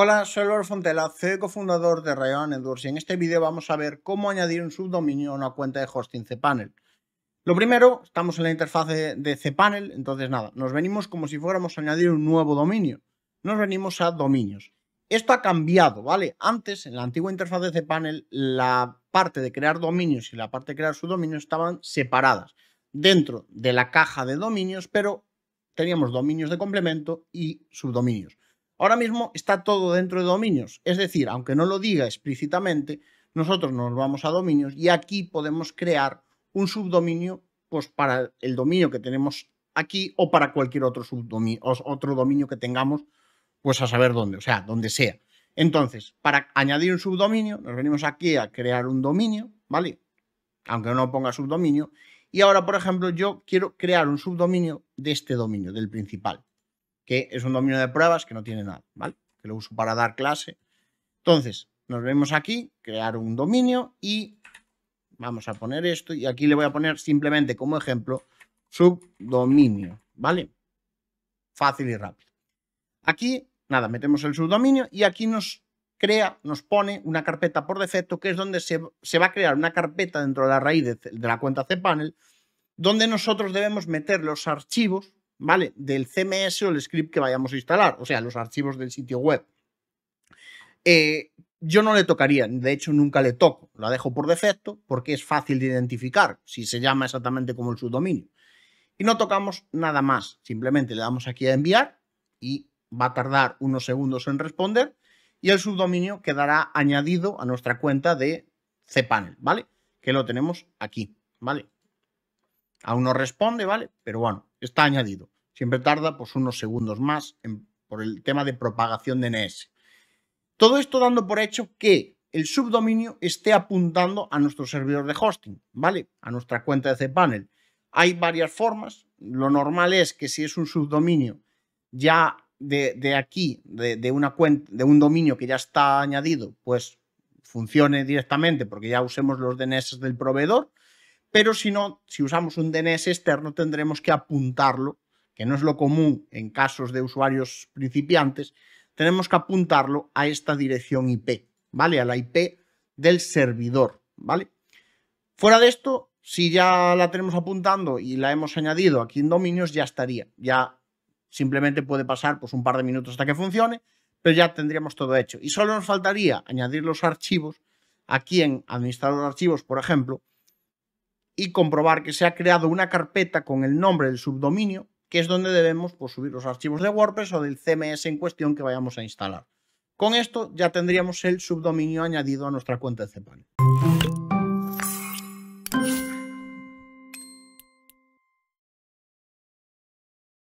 Hola, soy Loro Fontela, CEO cofundador de Rayon Edwards y en este vídeo vamos a ver cómo añadir un subdominio a una cuenta de hosting cPanel. Lo primero, estamos en la interfaz de, de cPanel, entonces nada, nos venimos como si fuéramos a añadir un nuevo dominio. Nos venimos a dominios. Esto ha cambiado, ¿vale? Antes, en la antigua interfaz de cPanel, la parte de crear dominios y la parte de crear subdominios estaban separadas dentro de la caja de dominios, pero teníamos dominios de complemento y subdominios. Ahora mismo está todo dentro de dominios, es decir, aunque no lo diga explícitamente, nosotros nos vamos a dominios y aquí podemos crear un subdominio pues, para el dominio que tenemos aquí o para cualquier otro, subdominio, otro dominio que tengamos, pues a saber dónde, o sea, donde sea. Entonces, para añadir un subdominio, nos venimos aquí a crear un dominio, ¿vale? Aunque no ponga subdominio. Y ahora, por ejemplo, yo quiero crear un subdominio de este dominio, del principal que es un dominio de pruebas que no tiene nada, ¿vale? Que lo uso para dar clase. Entonces, nos vemos aquí, crear un dominio y vamos a poner esto y aquí le voy a poner simplemente como ejemplo subdominio, ¿vale? Fácil y rápido. Aquí, nada, metemos el subdominio y aquí nos crea, nos pone una carpeta por defecto, que es donde se, va a crear una carpeta dentro de la raíz de, de la cuenta cPanel, donde nosotros debemos meter los archivos ¿vale? Del CMS o el script que vayamos a instalar, o sea, los archivos del sitio web. Eh, yo no le tocaría, de hecho nunca le toco, la dejo por defecto porque es fácil de identificar si se llama exactamente como el subdominio. Y no tocamos nada más, simplemente le damos aquí a enviar y va a tardar unos segundos en responder y el subdominio quedará añadido a nuestra cuenta de cPanel, ¿vale? Que lo tenemos aquí, ¿vale? Aún no responde, ¿vale? Pero bueno, está añadido. Siempre tarda pues, unos segundos más por el tema de propagación de NS. Todo esto dando por hecho que el subdominio esté apuntando a nuestro servidor de hosting, ¿vale? A nuestra cuenta de cPanel. Hay varias formas. Lo normal es que si es un subdominio ya de, aquí, de, una cuenta, de un dominio que ya está añadido, pues funcione directamente porque ya usemos los DNS del proveedor pero si no, si usamos un DNS externo tendremos que apuntarlo, que no es lo común en casos de usuarios principiantes, tenemos que apuntarlo a esta dirección IP, ¿vale? A la IP del servidor, ¿vale? Fuera de esto, si ya la tenemos apuntando y la hemos añadido aquí en dominios, ya estaría. Ya simplemente puede pasar pues, un par de minutos hasta que funcione, pero ya tendríamos todo hecho. Y solo nos faltaría añadir los archivos aquí en administrador de archivos, por ejemplo, y comprobar que se ha creado una carpeta con el nombre del subdominio, que es donde debemos pues, subir los archivos de WordPress o del CMS en cuestión que vayamos a instalar. Con esto ya tendríamos el subdominio añadido a nuestra cuenta de cPanel.